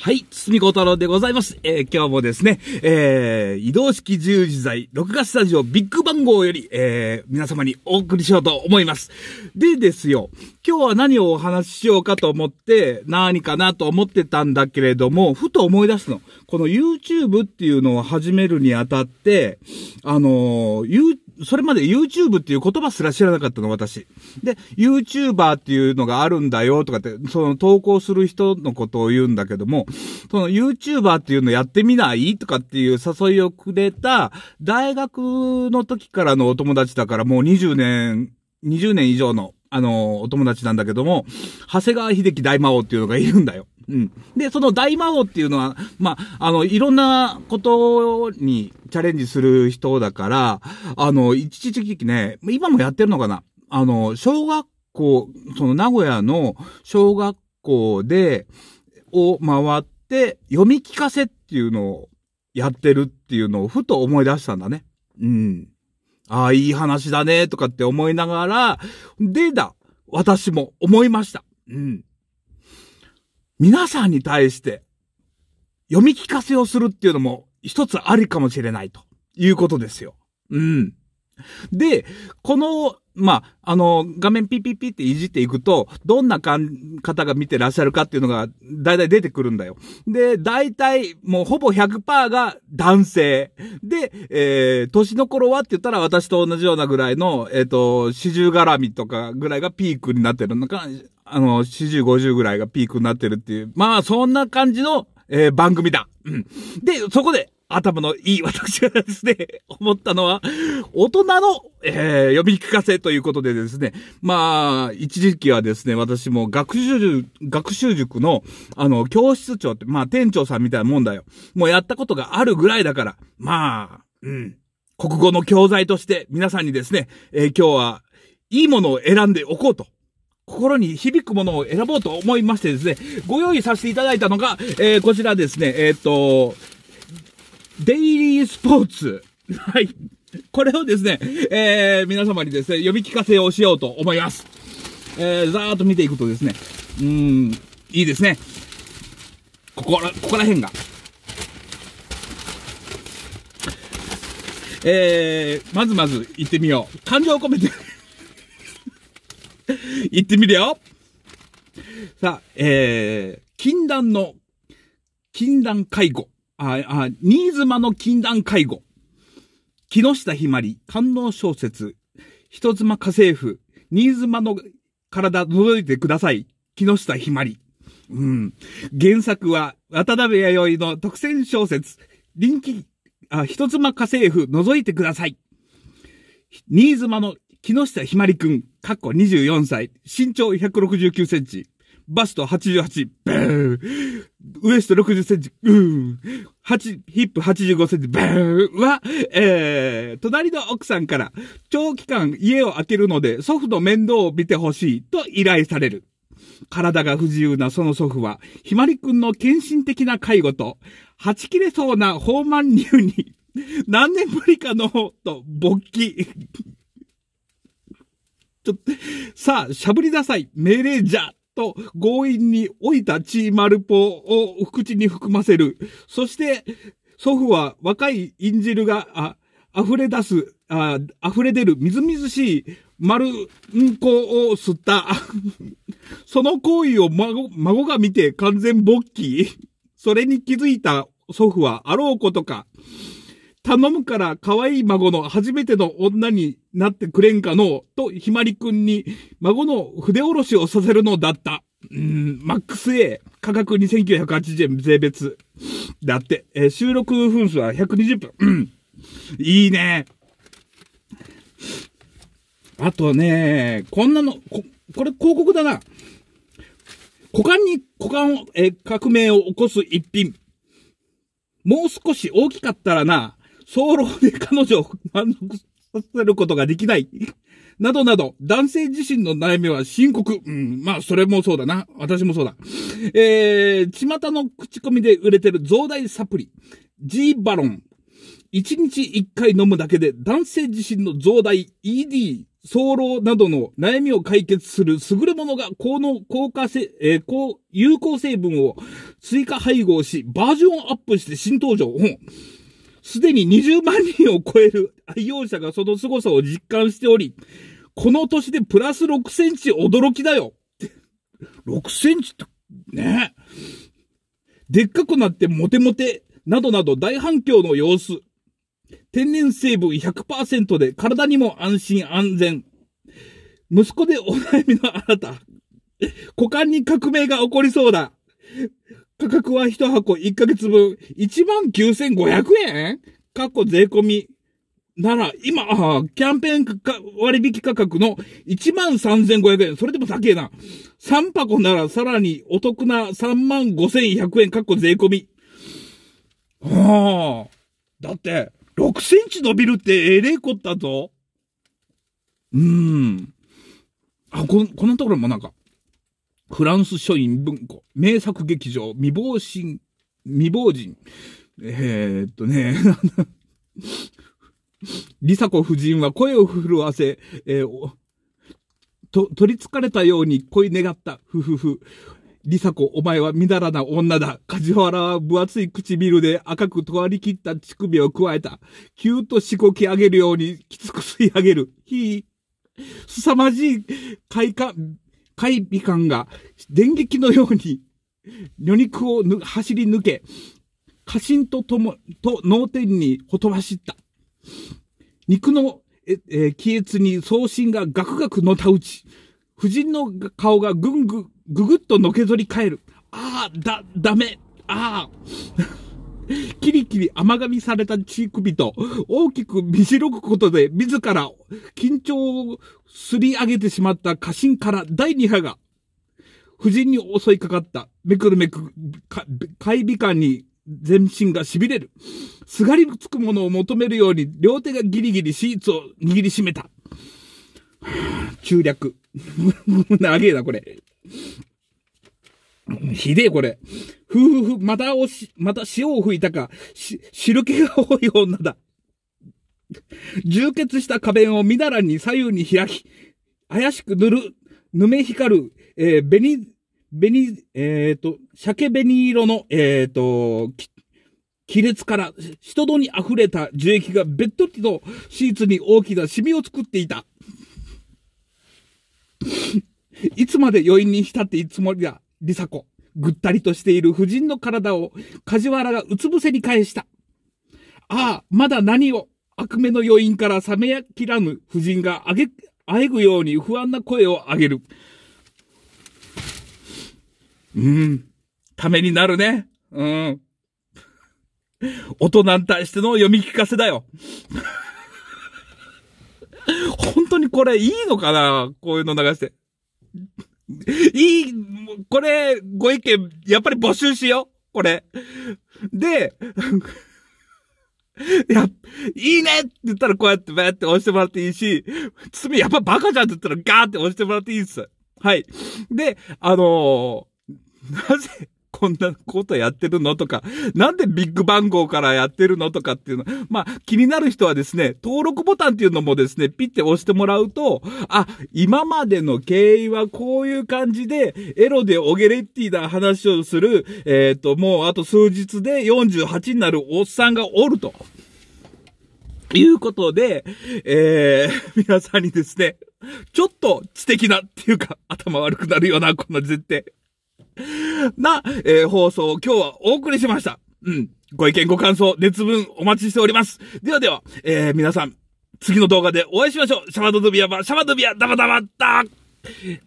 はい、堤孝太郎でございます。えー、今日もですね、えー、移動式十字剤、録画スタジオビッグ番号より、えー、皆様にお送りしようと思います。でですよ、今日は何をお話ししようかと思って、何かなと思ってたんだけれども、ふと思い出すの。この YouTube っていうのを始めるにあたって、あのー、それまで YouTube っていう言葉すら知らなかったの、私。で、YouTuber っていうのがあるんだよとかって、その投稿する人のことを言うんだけども、その YouTuber っていうのやってみないとかっていう誘いをくれた、大学の時からのお友達だからもう20年、20年以上の、あの、お友達なんだけども、長谷川秀樹大魔王っていうのがいるんだよ。うん。で、その大魔王っていうのは、まあ、あの、いろんなことにチャレンジする人だから、あの、一時期ね、今もやってるのかなあの、小学校、その名古屋の小学校で、を回って、読み聞かせっていうのをやってるっていうのをふと思い出したんだね。うん。ああ、いい話だね、とかって思いながら、でだ、私も思いました。うん。皆さんに対して読み聞かせをするっていうのも一つありかもしれないということですよ。うん。で、この、まあ、あの、画面ピピピっていじっていくと、どんなかん方が見てらっしゃるかっていうのが、だいたい出てくるんだよ。で、だいたい、もうほぼ100%が男性。で、えー、年の頃はって言ったら私と同じようなぐらいの、えっ、ー、と、四十絡みとかぐらいがピークになってるのか、あの、40、50ぐらいがピークになってるっていう。まあ、そんな感じの、えー、番組だ。うん。で、そこで、頭のいい私がですね、思ったのは、大人の、えー、呼び聞かせということでですね、まあ、一時期はですね、私も学習塾、学習塾の、あの、教室長って、まあ、店長さんみたいなもんだよ。もうやったことがあるぐらいだから、まあ、うん。国語の教材として、皆さんにですね、えー、今日は、いいものを選んでおこうと。心に響くものを選ぼうと思いましてですね、ご用意させていただいたのが、えー、こちらですね、えっ、ー、と、デイリースポーツ。はい。これをですね、えー、皆様にですね、呼び聞かせをしようと思います。えー、ざーっと見ていくとですね、うん、いいですね。ここら、ここら辺が。えー、まずまず行ってみよう。感情を込めて 行ってみるよさあ、えー、禁断の、禁断介護。あ、あ、新妻の禁断介護。木下ひまり、観音小説、人妻家政婦、新妻の体覗いてください。木下ひまり。うん。原作は、渡辺弥生の特選小説、人気、あ、人妻家政婦覗いてください。新妻の木下ひまりくん、かっこ24歳、身長169センチ、バスト88、ブーウエスト60センチ、うー8、ヒップ85センチ、ブーは、えー、隣の奥さんから、長期間家を空けるので、祖父の面倒を見てほしいと依頼される。体が不自由なその祖父は、ひまりくんの献身的な介護と、はち切れそうな放満入に、何年ぶりかの、と、勃起。ちょっと、さあ、しゃぶりなさい、命令じゃと強引に置いたチーマルポを口に含ませる。そして、祖父は若いインジルが、あ、溢れ出す、あ、溢れ出るみずみずしい丸んこを吸った。その行為を孫、孫が見て完全勃起。それに気づいた祖父はあろうことか。頼むから可愛い孫の初めての女になってくれんかの、とひまりくんに孫の筆下ろしをさせるのだった。うん、マックス A、価格2980円税別。だって、えー、収録分数は120分。うん。いいね。あとね、こんなの、こ、これ広告だな。股間に股間を、えー、革命を起こす一品。もう少し大きかったらな、早漏で彼女を満足させることができない。などなど、男性自身の悩みは深刻。うん、まあ、それもそうだな。私もそうだ。えー、巷の口コミで売れてる増大サプリ、G バロン。1日1回飲むだけで男性自身の増大 ED、早漏などの悩みを解決する優れものが効能、効果せ、えー、効、有効成分を追加配合し、バージョンアップして新登場。すでに20万人を超える愛用者がその凄さを実感しており、この年でプラス6センチ驚きだよ。6センチって、ねでっかくなってモテモテ、などなど大反響の様子。天然成分100%で体にも安心安全。息子でお悩みのあなた。股間に革命が起こりそうだ。価格は1箱1ヶ月分19,500円かっこ税込み。なら、今、あキャンペーン割引価格の13,500円。それでも高えな。3箱ならさらにお得な35,100円かっこ税込み。はあ。だって、6センチ伸びるってえれいこったぞ。うーん。あ、こ、このところもなんか、フランス書院文庫、名作劇場、未亡人、未亡人。えー、っとね、リ サ子夫人は声を震わせ、えー、と、取りつかれたように恋願った。ふふふ。リサ子、お前はみだらな女だ。梶原は分厚い唇で赤くとわりきった乳首を加えた。キューとしこき上げるようにきつく吸い上げる。ひい。凄まじい快感、海美観が電撃のように魚 肉を走り抜け、家臣ととも、と脳天にほとばしった。肉の、え、え亀裂に送信がガクガクのたうち。夫人の顔がぐんぐ、ぐぐっとのけぞり返る。ああ、だ、ダメ。ああ。キリキリ甘噛みされたチークビと、大きく見しろくことで、自ら緊張をすり上げてしまった過信から第2波が、夫人に襲いかかった、めくるめく、怪美感に全身が痺れる。すがりつくものを求めるように、両手がギリギリシーツを握りしめた。中略。長えな、これ。ひでえ、これ。ふふふ、またおし、また潮を吹いたか、し、汁気が多い女だ。充血した花弁をみだらに左右に開き、怪しく塗る、ぬめ光る、えー、紅、紅、えっ、ー、と、鮭紅色の、えっ、ー、と、亀裂から、人戸に溢れた樹液がべっとりとシーツに大きなシミを作っていた。いつまで余韻に浸っていつもりだ、リサ子。ぐったりとしている夫人の体を梶原がうつ伏せに返した。ああ、まだ何を悪目の余韻から冷めやきらぬ夫人があげ、あえぐように不安な声を上げる。うん。ためになるね。うん。大人に対しての読み聞かせだよ。本当にこれいいのかなこういうの流して。いい、これ、ご意見、やっぱり募集しよう。これ。で、い や、いいねって言ったらこうやってバーって押してもらっていいし、つみやっぱバカじゃんって言ったらガーって押してもらっていいです。はい。で、あのー、なぜ、こんなことやってるのとか、なんでビッグ番号からやってるのとかっていうの。まあ、気になる人はですね、登録ボタンっていうのもですね、ピッて押してもらうと、あ、今までの経緯はこういう感じで、エロでオゲレッティな話をする、えっ、ー、と、もうあと数日で48になるおっさんがおると。いうことで、えー、皆さんにですね、ちょっと知的なっていうか、頭悪くなるような、こんな絶対。な、えー、放送を今日はお送りしました。うん。ご意見、ご感想、熱文お待ちしております。ではでは、えー、皆さん、次の動画でお会いしましょう。シャバドドビアバ、シャバドビア、ダバダバッタ